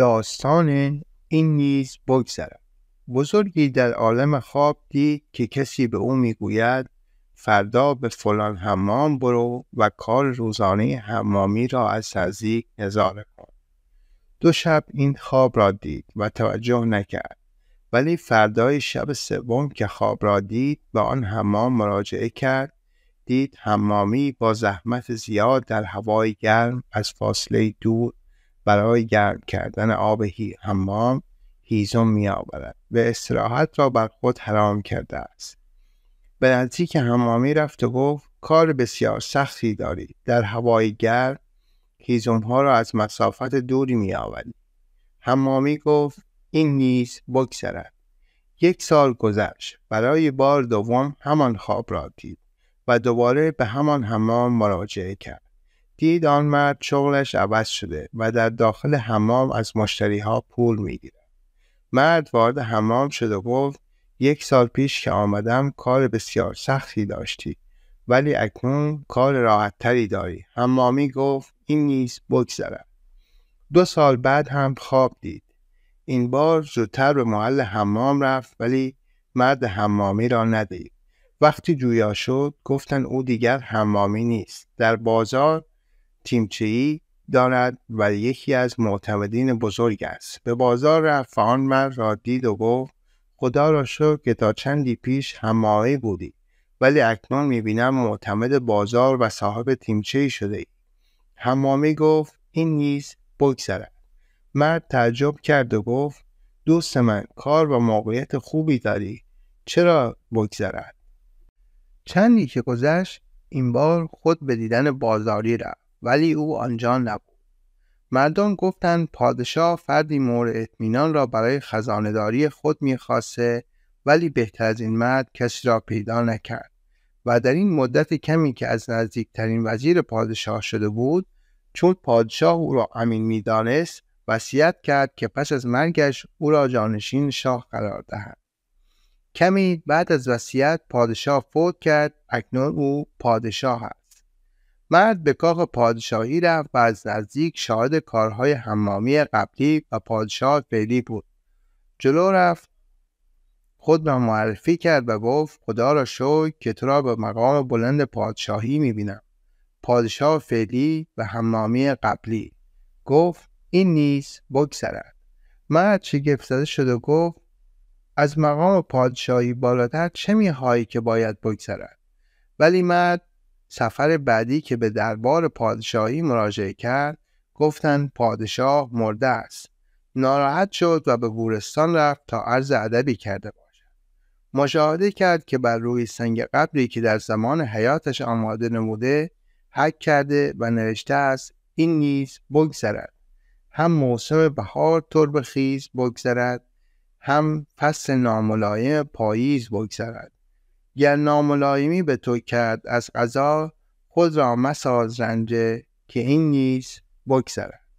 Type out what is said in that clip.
داستان این نیز بگذرد بزرگی در عالم خواب دید که کسی به او میگوید فردا به فلان حمام برو و کار روزانه حمامی را از نزدیک نظاره کن دو شب این خواب را دید و توجه نکرد ولی فردای شب سوم که خواب را دید به آن حمام مراجعه کرد دید حمامی با زحمت زیاد در هوای گرم از فاصله دور برای گرم کردن آب هی حمام هیزم می آورد و استراحت را بر خود حرام کرده است به نزدیک حمامی رفت و گفت کار بسیار سختی داری در هوای گرم هیزم ها را از مسافت دوری می آورد. حمامی گفت این نیز بگذرد یک سال گذشت برای بار دوم همان خواب را دید و دوباره به همان حمام مراجعه کرد دید آن مرد شغلش عوض شده و در داخل حمام از مشتری ها پول میگیرد مرد وارد حمام شد و گفت یک سال پیش که آمدم کار بسیار سختی داشتی ولی اکنون کار راحتتری داری حمامی گفت این نیز بگذرد دو سال بعد هم خواب دید این بار زودتر به محل حمام رفت ولی مرد حمامی را ندید وقتی جویا شد گفتن او دیگر حمامی نیست در بازار تیمچهی دارد و یکی از معتمدین بزرگ است به بازار رفت و آن مرد را دید و گفت خدا را شکر که تا چندی پیش هماهی بودی ولی اکنون میبینم معتمد بازار و صاحب تیمچهی شده ای حمامی گفت این نیز بگذرد مرد تعجب کرد و گفت دوست من کار و موقعیت خوبی داری چرا بگذرد چندی که گذشت این بار خود به دیدن بازاری رفت ولی او آنجا نبود مردم گفتند پادشاه فردی مورد اطمینان را برای خزانداری خود میخواسته ولی بهتر از این مرد کسی را پیدا نکرد و در این مدت کمی که از نزدیکترین وزیر پادشاه شده بود چون پادشاه او را امین میدانست وصیت کرد که پس از مرگش او را جانشین شاه قرار دهد کمی بعد از وصیت پادشاه فوت کرد اکنون او پادشاه است مرد به کاخ پادشاهی رفت و از نزدیک شاهد کارهای حمامی قبلی و پادشاه فعلی بود جلو رفت خود را معرفی کرد و گفت خدا را شکر که تو را به مقام بلند پادشاهی میبینم پادشاه فعلی و حمامی قبلی گفت این نیست بگذرد مرد شگفت زده شد و گفت از مقام پادشاهی بالاتر چه میهایی که باید بگذرد ولی مرد سفر بعدی که به دربار پادشاهی مراجعه کرد گفتند پادشاه مرده است ناراحت شد و به گورستان رفت تا عرض ادبی کرده باشد مشاهده کرد که بر روی سنگ قبری که در زمان حیاتش آماده نموده حک کرده و نوشته است این نیز بگذرد هم موسم بهار تربخیز خیز بگذرد هم فصل ناملایم پاییز بگذرد گر ناملایمی به تو کرد از غذا خود را مساز رنجه که این نیز بگذرد